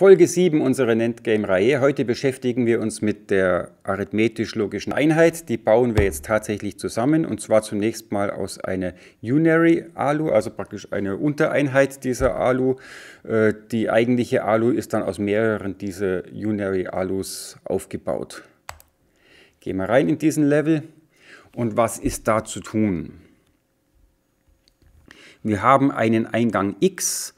Folge 7 unserer NetGame-Reihe. Heute beschäftigen wir uns mit der arithmetisch-logischen Einheit. Die bauen wir jetzt tatsächlich zusammen und zwar zunächst mal aus einer Unary-Alu, also praktisch eine Untereinheit dieser Alu. Äh, die eigentliche Alu ist dann aus mehreren dieser Unary-Alus aufgebaut. Gehen wir rein in diesen Level. Und was ist da zu tun? Wir haben einen Eingang X,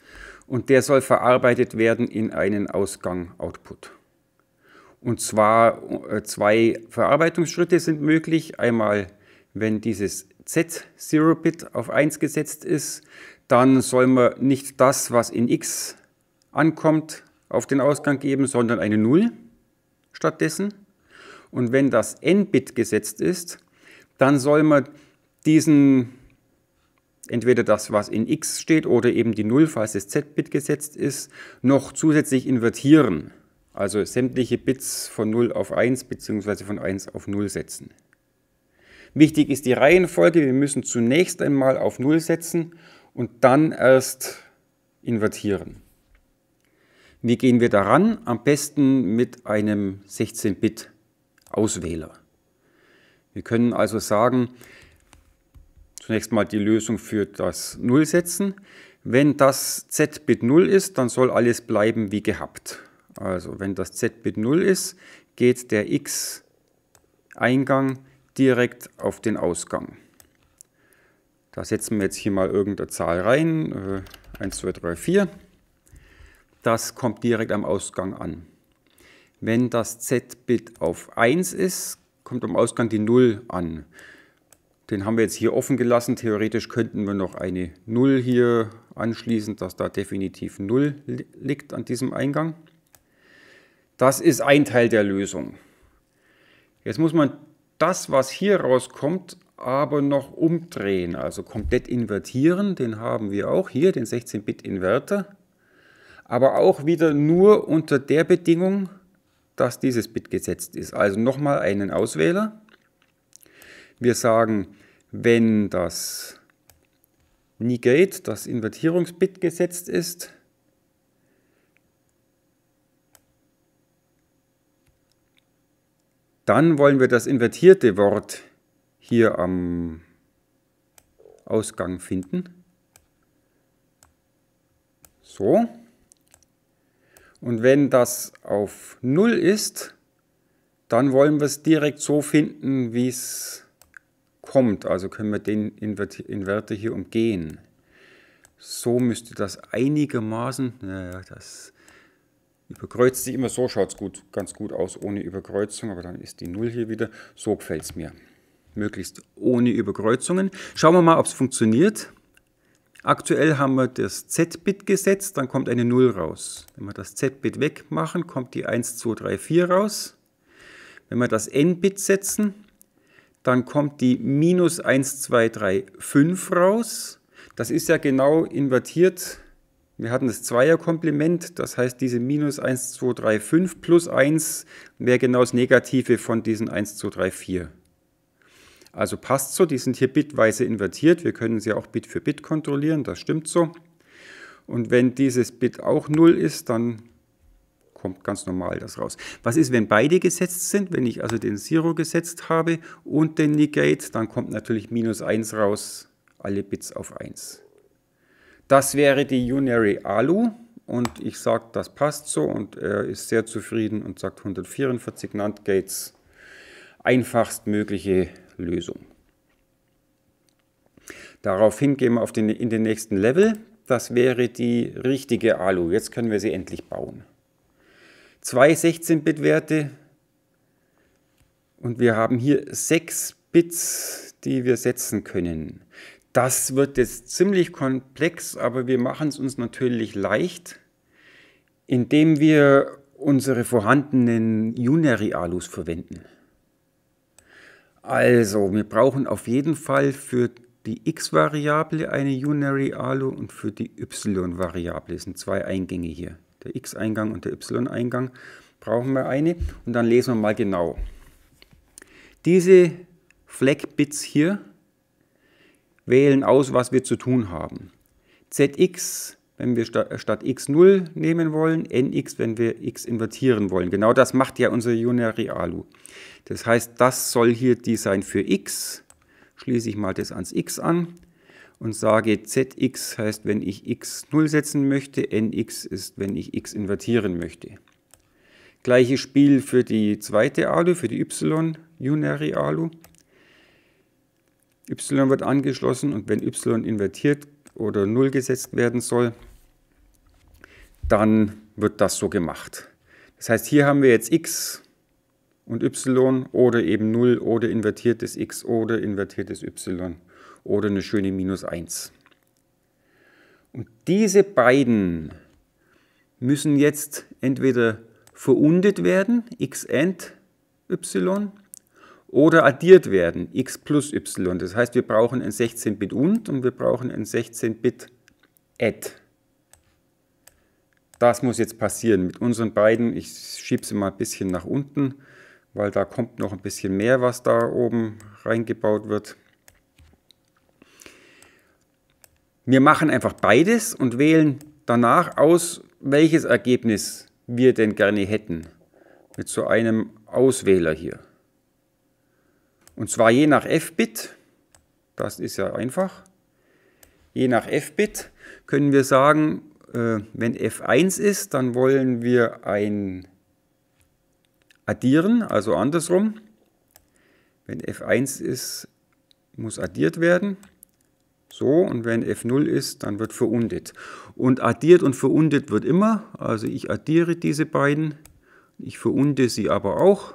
und der soll verarbeitet werden in einen Ausgang-Output. Und zwar äh, zwei Verarbeitungsschritte sind möglich. Einmal, wenn dieses Z0-Bit auf 1 gesetzt ist, dann soll man nicht das, was in X ankommt, auf den Ausgang geben, sondern eine 0 stattdessen. Und wenn das N-Bit gesetzt ist, dann soll man diesen entweder das, was in x steht oder eben die 0, falls das z-Bit gesetzt ist, noch zusätzlich invertieren. Also sämtliche Bits von 0 auf 1 bzw. von 1 auf 0 setzen. Wichtig ist die Reihenfolge. Wir müssen zunächst einmal auf 0 setzen und dann erst invertieren. Wie gehen wir daran? Am besten mit einem 16-Bit-Auswähler. Wir können also sagen, zunächst mal die Lösung für das Nullsetzen. Wenn das z-Bit 0 ist, dann soll alles bleiben wie gehabt. Also wenn das z-Bit 0 ist, geht der x-Eingang direkt auf den Ausgang. Da setzen wir jetzt hier mal irgendeine Zahl rein, 1, 2, 3, 4. Das kommt direkt am Ausgang an. Wenn das z-Bit auf 1 ist, kommt am Ausgang die 0 an. Den haben wir jetzt hier offen gelassen. Theoretisch könnten wir noch eine 0 hier anschließen, dass da definitiv 0 liegt an diesem Eingang. Das ist ein Teil der Lösung. Jetzt muss man das, was hier rauskommt, aber noch umdrehen, also komplett invertieren. Den haben wir auch hier, den 16-Bit-Inverter. Aber auch wieder nur unter der Bedingung, dass dieses Bit gesetzt ist. Also nochmal einen Auswähler. Wir sagen wenn das Negate, das Invertierungsbit gesetzt ist, dann wollen wir das invertierte Wort hier am Ausgang finden. So. Und wenn das auf 0 ist, dann wollen wir es direkt so finden, wie es kommt. Also können wir den Inverter hier umgehen. So müsste das einigermaßen, naja, das überkreuzt sich immer, so schaut es gut, ganz gut aus, ohne Überkreuzung, aber dann ist die Null hier wieder, so gefällt es mir. Möglichst ohne Überkreuzungen. Schauen wir mal, ob es funktioniert. Aktuell haben wir das Z-Bit gesetzt, dann kommt eine 0 raus. Wenn wir das Z-Bit wegmachen, kommt die 1, 2, 3, 4 raus. Wenn wir das N-Bit setzen, dann kommt die minus 1, 2, 3, 5 raus. Das ist ja genau invertiert. Wir hatten das Zweierkomplement, das heißt diese minus 1, 2, 3, 5 plus 1 wäre genau das Negative von diesen 1, 2, 3, 4. Also passt so, die sind hier bitweise invertiert. Wir können sie auch Bit für Bit kontrollieren, das stimmt so. Und wenn dieses Bit auch 0 ist, dann kommt ganz normal das raus. Was ist, wenn beide gesetzt sind? Wenn ich also den Zero gesetzt habe und den Negate, dann kommt natürlich minus 1 raus, alle Bits auf 1. Das wäre die Unary Alu und ich sage, das passt so und er ist sehr zufrieden und sagt 144 NAND Gates, einfachst mögliche Lösung. Daraufhin gehen wir auf den, in den nächsten Level. Das wäre die richtige Alu. Jetzt können wir sie endlich bauen zwei 16-Bit-Werte und wir haben hier sechs Bits, die wir setzen können. Das wird jetzt ziemlich komplex, aber wir machen es uns natürlich leicht, indem wir unsere vorhandenen Unary-Alus verwenden. Also, wir brauchen auf jeden Fall für die x-Variable eine Unary-Alu und für die y-Variable. Es sind zwei Eingänge hier der x-Eingang und der y-Eingang, brauchen wir eine. Und dann lesen wir mal genau. Diese Flag-Bits hier wählen aus, was wir zu tun haben. zx, wenn wir statt x0 nehmen wollen, nx, wenn wir x invertieren wollen. Genau das macht ja unser Unary-Alu. Das heißt, das soll hier die sein für x. Schließe ich mal das ans x an und sage zx heißt, wenn ich x 0 setzen möchte, nx ist, wenn ich x invertieren möchte. Gleiches Spiel für die zweite Alu, für die y-unary Alu. y wird angeschlossen und wenn y invertiert oder 0 gesetzt werden soll, dann wird das so gemacht. Das heißt, hier haben wir jetzt x und y oder eben 0 oder invertiertes x oder invertiertes y oder eine schöne minus 1. Und diese beiden müssen jetzt entweder verundet werden, x end y, oder addiert werden, x plus y. Das heißt, wir brauchen ein 16-Bit und und wir brauchen ein 16-Bit add. Das muss jetzt passieren mit unseren beiden. Ich schiebe sie mal ein bisschen nach unten, weil da kommt noch ein bisschen mehr, was da oben reingebaut wird. Wir machen einfach beides und wählen danach aus, welches Ergebnis wir denn gerne hätten. Mit so einem Auswähler hier. Und zwar je nach F-Bit, das ist ja einfach, je nach F-Bit können wir sagen, äh, wenn F1 ist, dann wollen wir ein Addieren, also andersrum. Wenn F1 ist, muss addiert werden. So, und wenn f0 ist, dann wird verundet. Und addiert und verundet wird immer, also ich addiere diese beiden, ich verunde sie aber auch.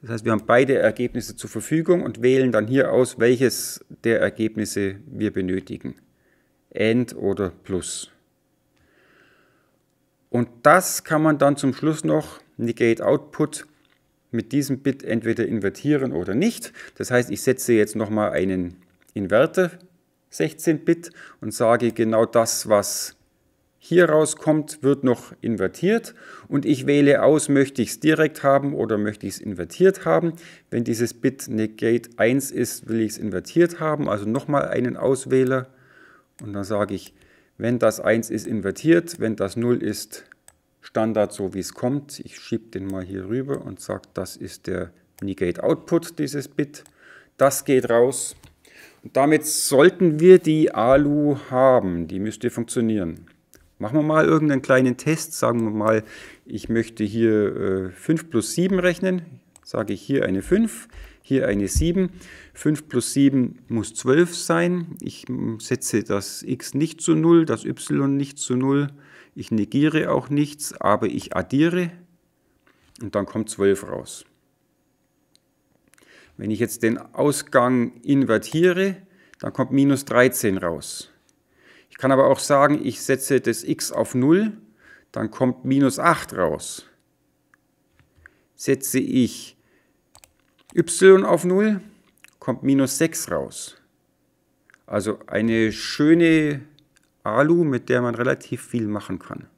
Das heißt, wir haben beide Ergebnisse zur Verfügung und wählen dann hier aus, welches der Ergebnisse wir benötigen. End oder Plus. Und das kann man dann zum Schluss noch negate output mit diesem Bit entweder invertieren oder nicht. Das heißt, ich setze jetzt nochmal einen Inverter 16-Bit und sage, genau das, was hier rauskommt, wird noch invertiert und ich wähle aus, möchte ich es direkt haben oder möchte ich es invertiert haben. Wenn dieses Bit negate 1 ist, will ich es invertiert haben, also nochmal einen Auswähler und dann sage ich, wenn das 1 ist, invertiert, wenn das 0 ist, Standard so wie es kommt. Ich schiebe den mal hier rüber und sage, das ist der Negate Output, dieses Bit. Das geht raus und damit sollten wir die ALU haben. Die müsste funktionieren. Machen wir mal irgendeinen kleinen Test. Sagen wir mal, ich möchte hier äh, 5 plus 7 rechnen. Sage ich hier eine 5, hier eine 7. 5 plus 7 muss 12 sein. Ich hm, setze das x nicht zu 0, das y nicht zu 0. Ich negiere auch nichts, aber ich addiere. Und dann kommt 12 raus. Wenn ich jetzt den Ausgang invertiere, dann kommt minus 13 raus. Ich kann aber auch sagen, ich setze das x auf 0, dann kommt minus 8 raus. Setze ich y auf 0, kommt minus 6 raus. Also eine schöne Alu, mit der man relativ viel machen kann.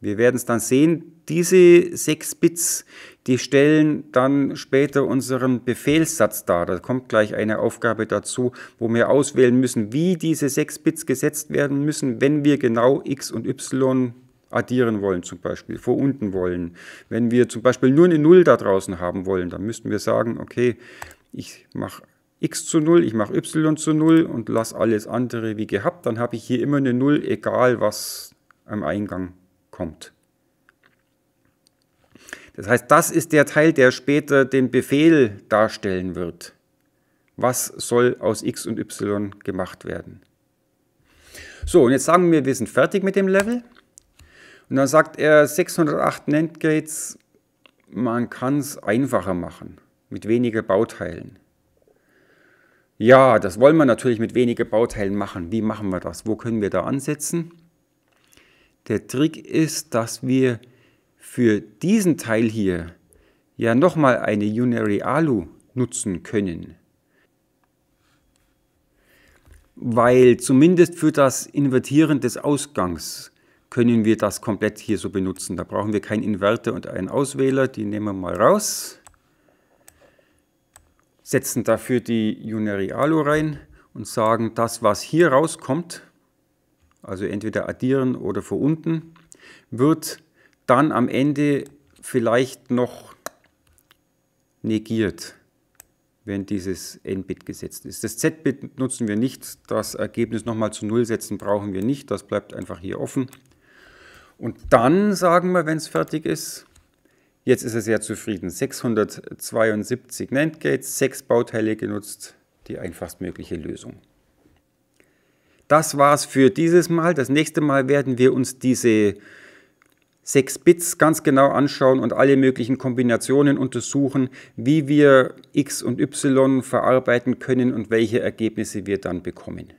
Wir werden es dann sehen. Diese sechs Bits, die stellen dann später unseren Befehlssatz dar. Da kommt gleich eine Aufgabe dazu, wo wir auswählen müssen, wie diese sechs Bits gesetzt werden müssen, wenn wir genau x und y addieren wollen, zum Beispiel, vor unten wollen. Wenn wir zum Beispiel nur eine Null da draußen haben wollen, dann müssten wir sagen, okay, ich mache x zu 0, ich mache y zu 0 und lasse alles andere wie gehabt. Dann habe ich hier immer eine 0, egal was am Eingang kommt. Das heißt, das ist der Teil, der später den Befehl darstellen wird. Was soll aus x und y gemacht werden? So, und jetzt sagen wir, wir sind fertig mit dem Level. Und dann sagt er, 608 NAND-Gates, man kann es einfacher machen, mit weniger Bauteilen. Ja, das wollen wir natürlich mit weniger Bauteilen machen. Wie machen wir das? Wo können wir da ansetzen? Der Trick ist, dass wir für diesen Teil hier ja nochmal eine Unary Alu nutzen können. Weil zumindest für das Invertieren des Ausgangs können wir das komplett hier so benutzen. Da brauchen wir keinen Inverter und einen Auswähler. Die nehmen wir mal raus. Setzen dafür die Unary Alu rein und sagen, das was hier rauskommt, also entweder addieren oder vor unten, wird dann am Ende vielleicht noch negiert, wenn dieses n-Bit gesetzt ist. Das z-Bit nutzen wir nicht, das Ergebnis nochmal zu Null setzen brauchen wir nicht, das bleibt einfach hier offen. Und dann sagen wir, wenn es fertig ist, jetzt ist er sehr zufrieden. 672 NAND-Gates, sechs Bauteile genutzt, die einfachstmögliche Lösung. Das war's für dieses Mal. Das nächste Mal werden wir uns diese 6 Bits ganz genau anschauen und alle möglichen Kombinationen untersuchen, wie wir X und Y verarbeiten können und welche Ergebnisse wir dann bekommen.